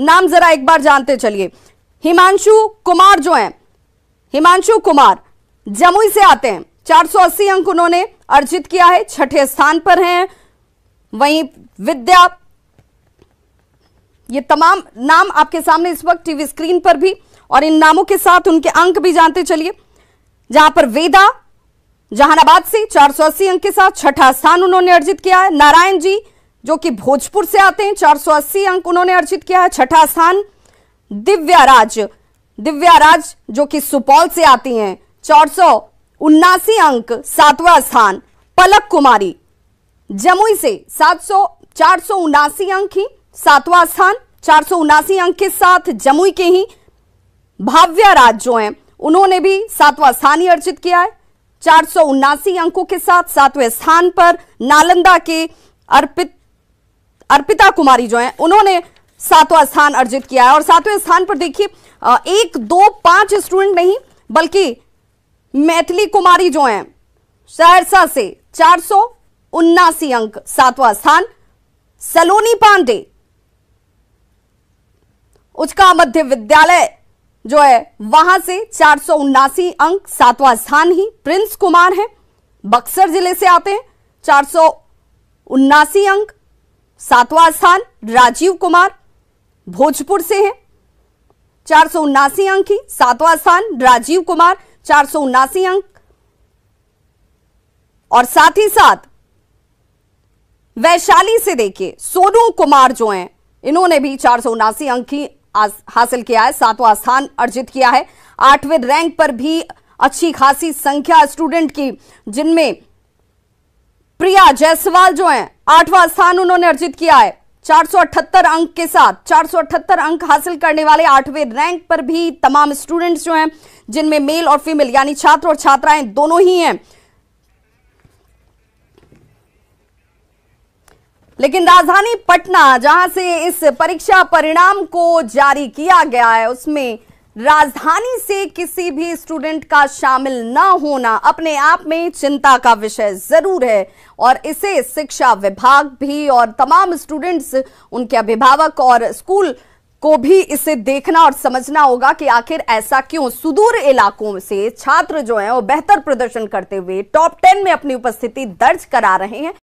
नाम जरा एक बार जानते चलिए हिमांशु कुमार जो हैं हिमांशु कुमार जमुई से आते हैं 480 अंक उन्होंने अर्जित किया है छठे स्थान पर हैं वहीं विद्या ये तमाम नाम आपके सामने इस वक्त टीवी स्क्रीन पर भी और इन नामों के साथ उनके अंक भी जानते चलिए जहां पर वेदा जहानाबाद से 480 अंक के साथ छठा स्थान उन्होंने अर्जित किया है नारायण जी जो कि भोजपुर से आते हैं 480 अंक उन्होंने अर्जित किया है छठा स्थान दिव्या राज दिव्या राज जो कि सुपौल से आती हैं चार सौ उन्नासी अंक सातवां स्थान पलक कुमारी जमुई से सात सौ अंक ही सातवां स्थान चार सौ अंक के साथ जमुई के ही भाव्या राज जो हैं उन्होंने भी सातवां स्थान ही अर्जित किया है चार सौ उन्नासी अंकों के साथ सातवें स्थान पर नालंदा के अर्पित अर्पिता कुमारी जो है उन्होंने सातवां स्थान अर्जित किया है और सातवें स्थान पर देखिए एक दो पांच स्टूडेंट नहीं बल्कि मैथिली कुमारी जो है सहरसा से चार सौ उन्नासी अंक सातवां स्थान सलोनी पांडे उचका मध्य विद्यालय जो है वहां से चार सौ उन्नासी अंक सातवां स्थान ही प्रिंस कुमार हैं बक्सर जिले से आते हैं चार सौ उन्नासी अंक सातवां स्थान राजीव कुमार भोजपुर से है चार सौ उन्नासी अंक ही सातवां स्थान राजीव कुमार चार सौ उन्नासी अंक और साथ ही साथ वैशाली से देखिए सोनू कुमार जो हैं इन्होंने भी चार सौ उन्नासी अंक ही हासिल किया है सातवां स्थान अर्जित किया है आठवें रैंक पर भी अच्छी खासी संख्या स्टूडेंट की जिनमें प्रिया जायसवाल जो है आठवां स्थान उन्होंने अर्जित किया है 478 अंक के साथ 478 अंक हासिल करने वाले आठवें रैंक पर भी तमाम स्टूडेंट्स जो हैं जिनमें मेल और फीमेल यानी छात्र और छात्राएं दोनों ही हैं लेकिन राजधानी पटना जहां से इस परीक्षा परिणाम को जारी किया गया है उसमें राजधानी से किसी भी स्टूडेंट का शामिल न होना अपने आप में चिंता का विषय जरूर है और इसे शिक्षा विभाग भी और तमाम स्टूडेंट्स उनके अभिभावक और स्कूल को भी इसे देखना और समझना होगा कि आखिर ऐसा क्यों सुदूर इलाकों से छात्र जो हैं वो बेहतर प्रदर्शन करते हुए टॉप टेन में अपनी उपस्थिति दर्ज करा रहे हैं